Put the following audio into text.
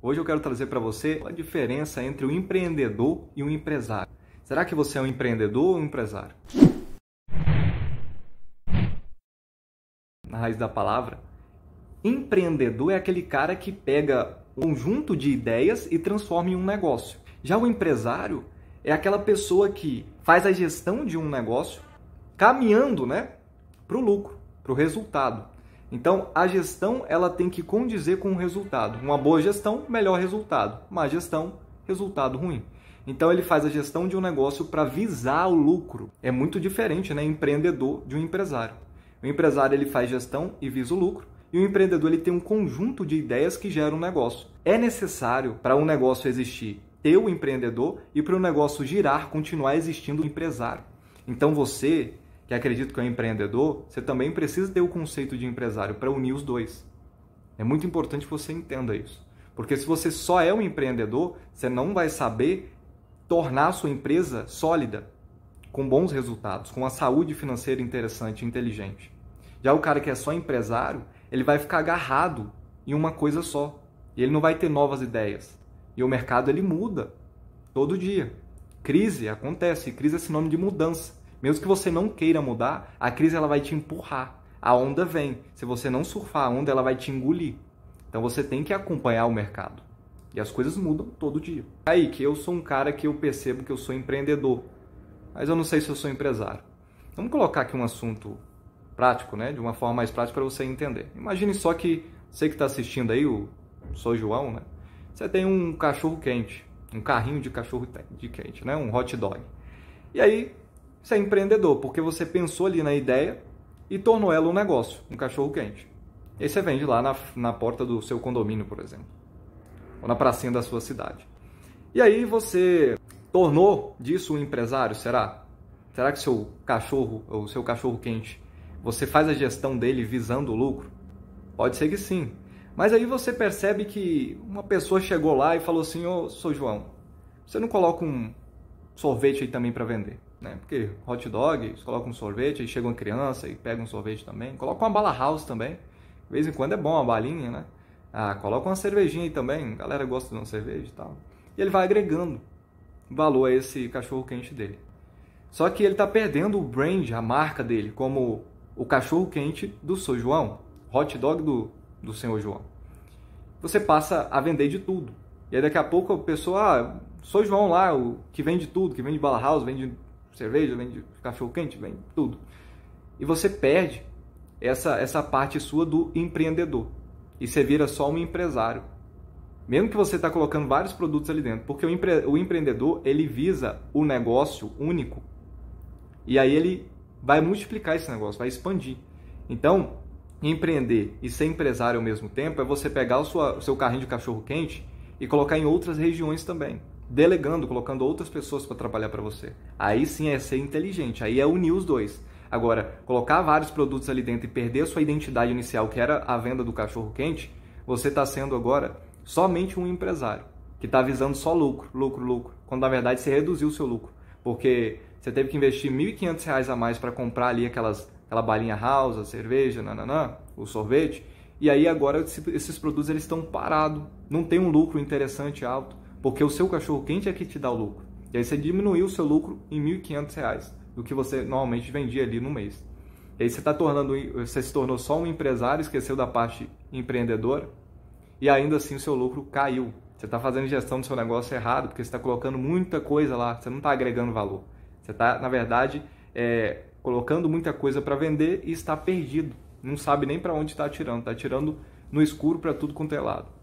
Hoje eu quero trazer para você a diferença entre o um empreendedor e um empresário. Será que você é um empreendedor ou um empresário? Na raiz da palavra, empreendedor é aquele cara que pega um conjunto de ideias e transforma em um negócio. Já o empresário é aquela pessoa que faz a gestão de um negócio caminhando né, para o lucro, para o resultado. Então, a gestão ela tem que condizer com o resultado. Uma boa gestão, melhor resultado. Má gestão, resultado ruim. Então, ele faz a gestão de um negócio para visar o lucro. É muito diferente, né, empreendedor de um empresário. O empresário ele faz gestão e visa o lucro, e o empreendedor ele tem um conjunto de ideias que geram um negócio. É necessário para um negócio existir ter o empreendedor e para o negócio girar, continuar existindo o empresário. Então, você que acredito que é um empreendedor, você também precisa ter o conceito de empresário para unir os dois. É muito importante que você entenda isso. Porque se você só é um empreendedor, você não vai saber tornar a sua empresa sólida, com bons resultados, com a saúde financeira interessante, inteligente. Já o cara que é só empresário, ele vai ficar agarrado em uma coisa só. E ele não vai ter novas ideias. E o mercado ele muda todo dia. Crise acontece, crise é sinônimo de mudança. Mesmo que você não queira mudar, a crise ela vai te empurrar. A onda vem. Se você não surfar a onda, ela vai te engolir. Então você tem que acompanhar o mercado. E as coisas mudam todo dia. Aí que eu sou um cara que eu percebo que eu sou empreendedor, mas eu não sei se eu sou empresário. Vamos colocar aqui um assunto prático, né? De uma forma mais prática para você entender. Imagine só que você que está assistindo aí, o sou João, né? Você tem um cachorro quente, um carrinho de cachorro de quente, né? Um hot dog. E aí você é empreendedor, porque você pensou ali na ideia e tornou ela um negócio, um cachorro quente. E aí você vende lá na, na porta do seu condomínio, por exemplo, ou na pracinha da sua cidade. E aí você tornou disso um empresário, será? Será que seu cachorro, ou seu cachorro quente, você faz a gestão dele visando o lucro? Pode ser que sim. Mas aí você percebe que uma pessoa chegou lá e falou assim: Ô, oh, sou João, você não coloca um sorvete aí também para vender? né? Porque hot dog, eles colocam um sorvete, aí chega uma criança e pega um sorvete também. Coloca uma bala house também. De vez em quando é bom uma balinha, né? Ah, coloca uma cervejinha aí também. A galera gosta de uma cerveja e tal. E ele vai agregando valor a esse cachorro quente dele. Só que ele está perdendo o brand, a marca dele, como o cachorro quente do Sr. João, hot dog do, do Senhor João. Você passa a vender de tudo. E aí daqui a pouco a pessoa, ah, Sr. João lá, o que vende tudo, que vende bala house, vende cerveja, vende cachorro quente, vende tudo. E você perde essa, essa parte sua do empreendedor. E você vira só um empresário. Mesmo que você está colocando vários produtos ali dentro. Porque o, empre, o empreendedor, ele visa o negócio único. E aí ele vai multiplicar esse negócio, vai expandir. Então, empreender e ser empresário ao mesmo tempo é você pegar o, sua, o seu carrinho de cachorro quente e colocar em outras regiões também delegando, colocando outras pessoas para trabalhar para você. Aí sim é ser inteligente, aí é unir os dois. Agora, colocar vários produtos ali dentro e perder a sua identidade inicial, que era a venda do cachorro quente, você está sendo agora somente um empresário que está visando só lucro, lucro, lucro, quando na verdade você reduziu o seu lucro, porque você teve que investir R$ 1.500 a mais para comprar ali aquelas, aquela balinha house, a cerveja, nananã, o sorvete, e aí agora esses produtos eles estão parados, não tem um lucro interessante alto. Porque o seu cachorro quente é que te dá o lucro. E aí você diminuiu o seu lucro em R$ 1.500, do que você normalmente vendia ali no mês. E aí você tá tornando, você se tornou só um empresário, esqueceu da parte empreendedora, e ainda assim o seu lucro caiu. Você está fazendo gestão do seu negócio errado, porque você está colocando muita coisa lá, você não está agregando valor. Você está, na verdade, é, colocando muita coisa para vender e está perdido. Não sabe nem para onde está atirando, está atirando no escuro para tudo quanto é lado.